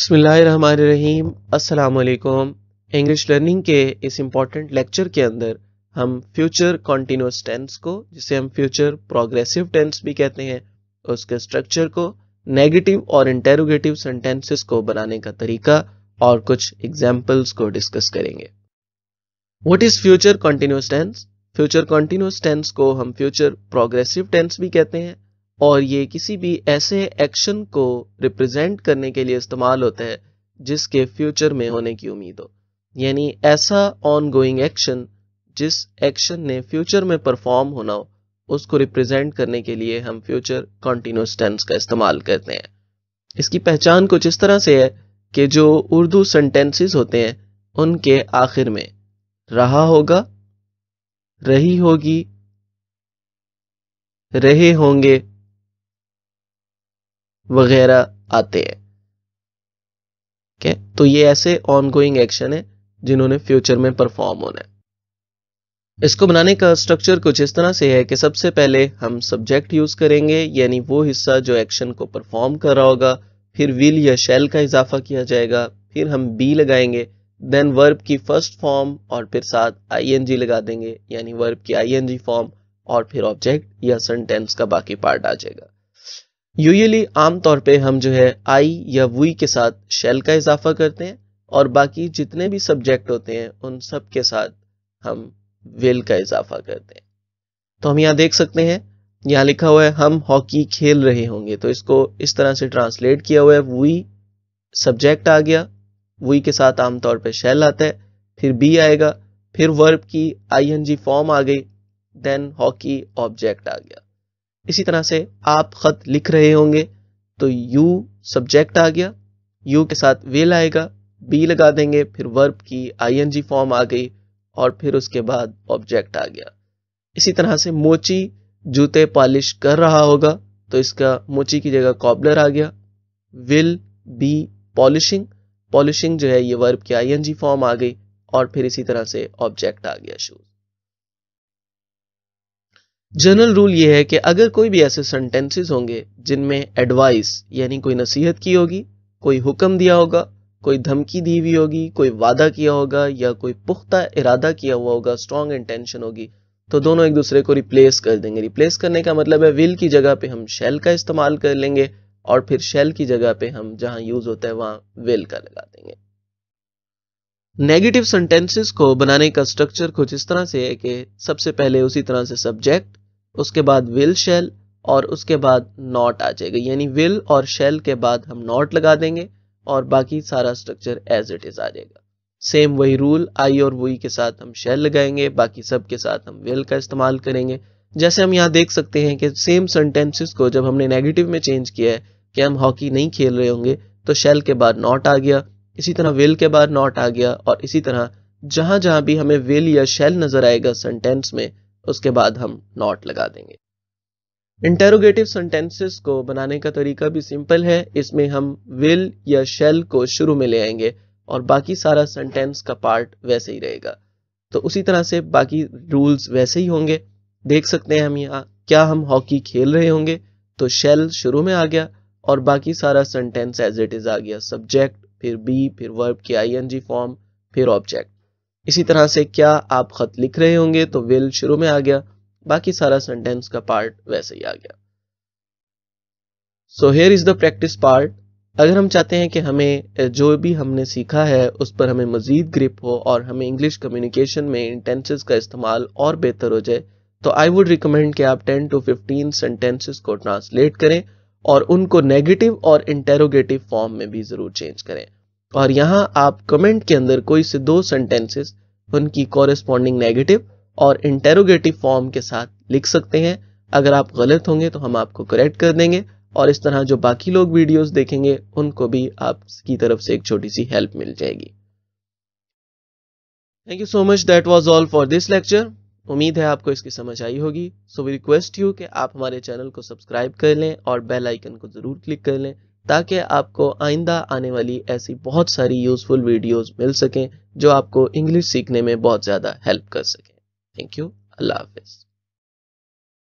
बसमीम असलकुम English learning के इस इम्पॉर्टेंट लेक्चर के अंदर हम फ्यूचर कॉन्टीन्यूस टेंस को जिसे हम फ्यूचर प्रोग्रेसिव टेंस भी कहते हैं उसके स्ट्रक्चर को नेगेटिव और इंटेरोगेटिव सेंटेंसेस को बनाने का तरीका और कुछ एग्जाम्पल्स को डिस्कस करेंगे what is future continuous tense future continuous tense को हम फ्यूचर प्रोग्रेसिव टेंस भी कहते हैं और ये किसी भी ऐसे एक्शन को रिप्रेजेंट करने के लिए इस्तेमाल होता है जिसके फ्यूचर में होने की उम्मीद हो यानी ऐसा ऑन गोइंग एक्शन जिस एक्शन ने फ्यूचर में परफॉर्म होना हो उसको रिप्रेजेंट करने के लिए हम फ्यूचर कॉन्टीन्यूस टेंस का इस्तेमाल करते हैं इसकी पहचान कुछ इस तरह से है कि जो उर्दू सेंटेंसेस होते हैं उनके आखिर में रहा होगा रही होगी रहे होंगे वगैरह आते हैं okay? तो ये ऐसे ऑनगोइंग एक्शन है जिन्होंने फ्यूचर में परफॉर्म होना है इसको बनाने का स्ट्रक्चर कुछ इस तरह से है कि सबसे पहले हम सब्जेक्ट यूज करेंगे यानी वो हिस्सा जो एक्शन को परफॉर्म कर रहा होगा फिर विल या शेल का इजाफा किया जाएगा फिर हम बी लगाएंगे देन वर्ब की फर्स्ट फॉर्म और फिर साथ आईएनजी लगा देंगे यानी वर्ब की आईएनजी फॉर्म और फिर ऑब्जेक्ट या सेंटेंस का बाकी पार्ट आ जाएगा यूजली आमतौर पे हम जो है आई या वी के साथ शेल का इजाफा करते हैं और बाकी जितने भी सब्जेक्ट होते हैं उन सब के साथ हम विल का इजाफा करते हैं तो हम यहाँ देख सकते हैं यहाँ लिखा हुआ है हम हॉकी खेल रहे होंगे तो इसको इस तरह से ट्रांसलेट किया हुआ है वी सब्जेक्ट आ गया वी के साथ आमतौर पर शेल आता है फिर बी आएगा फिर वर्ब की आई फॉर्म आ गई देन हॉकी ऑब्जेक्ट आ गया इसी तरह से आप ख़त लिख रहे होंगे तो यू सब्जेक्ट आ गया यू के साथ विल आएगा बी लगा देंगे फिर वर्ब की आईएनजी फॉर्म आ गई और फिर उसके बाद ऑब्जेक्ट आ गया इसी तरह से मोची जूते पॉलिश कर रहा होगा तो इसका मोची की जगह कॉबलर आ गया विल बी पॉलिशिंग पॉलिशिंग जो है ये वर्ब की आईएनजी फॉर्म आ गई और फिर इसी तरह से ऑब्जेक्ट आ गया शूज जनरल रूल ये है कि अगर कोई भी ऐसे सेंटेंसेस होंगे जिनमें एडवाइस यानी कोई नसीहत की होगी कोई हुक्म दिया होगा कोई धमकी दी हुई होगी कोई वादा किया होगा या कोई पुख्ता इरादा किया हुआ होगा स्ट्रॉन्ग इंटेंशन होगी तो दोनों एक दूसरे को रिप्लेस कर देंगे रिप्लेस करने का मतलब है विल की जगह पे हम शेल का इस्तेमाल कर लेंगे और फिर शेल की जगह पे हम जहां यूज होता है वहां विल का लगा देंगे नेगेटिव सेंटेंसेस को बनाने का स्ट्रक्चर कुछ इस तरह से है कि सबसे पहले उसी तरह से सब्जेक्ट उसके बाद विल शेल और उसके बाद नॉट आ जाएगा यानी विल और शेल के बाद हम नॉट लगा देंगे और बाकी सारा स्ट्रक्चर एज इट इज आ जाएगा सेम वही रूल आई और वही के साथ हम शेल लगाएंगे बाकी सब के साथ हम विल का इस्तेमाल करेंगे जैसे हम यहाँ देख सकते हैं कि सेम सेंटेंसेस को जब हमने नेगेटिव में चेंज किया है कि हम हॉकी नहीं खेल रहे होंगे तो शेल के बाद नॉट आ गया इसी तरह विल के बाद नॉट आ गया और इसी तरह जहां जहां भी हमें विल या शेल नजर आएगा सेंटेंस में उसके बाद हम नॉट लगा देंगे इंटेरोगेटिव सेंटेंसेस को बनाने का तरीका भी सिंपल है इसमें हम विल या शेल को शुरू में ले आएंगे और बाकी सारा सेंटेंस का पार्ट वैसे ही रहेगा तो उसी तरह से बाकी रूल्स वैसे ही होंगे देख सकते हैं हम यहाँ क्या हम हॉकी खेल रहे होंगे तो शेल शुरू में आ गया और बाकी सारा सेंटेंस एज इट इज आ गया सब्जेक्ट फिर बी फिर वर्ब की जी फॉर्म फिर ऑब्जेक्ट इसी तरह से क्या आप खत लिख रहे होंगे तो विल शुरू में आ गया बाकी सारा सेंटेंस का पार्ट वैसे ही आ गया so here is the practice part अगर हम चाहते हैं कि हमें जो भी हमने सीखा है उस पर हमें मजीद ग्रिप हो और हमें इंग्लिश कम्युनिकेशन में इंटेंसेस का इस्तेमाल और बेहतर हो जाए तो आई वुड रिकमेंड कि आप 10 टू 15 सेंटेंसेस को ट्रांसलेट करें और उनको नेगेटिव और इंटेरोगेटिव फॉर्म में भी ज़रूर चेंज करें और यहाँ आप कमेंट के अंदर कोई से दो सेंटेंसेस उनकी कॉरेस्पॉन्डिंग नेगेटिव और इंटेरोगेटिव फॉर्म के साथ लिख सकते हैं अगर आप गलत होंगे तो हम आपको करेक्ट कर देंगे और इस तरह जो बाकी लोग वीडियोस देखेंगे उनको भी आपकी तरफ से एक छोटी सी हेल्प मिल जाएगी thank you so much that was all for this lecture उम्मीद है आपको इसकी समझ आई होगी सो वी रिक्वेस्ट यू कि आप हमारे चैनल को सब्सक्राइब कर लें और बेल आइकन को ज़रूर क्लिक कर लें ताकि आपको आइंदा आने वाली ऐसी बहुत सारी यूज़फुल वीडियोस मिल सकें जो आपको इंग्लिश सीखने में बहुत ज़्यादा हेल्प कर सकें थैंक यू अल्लाह हाफिज़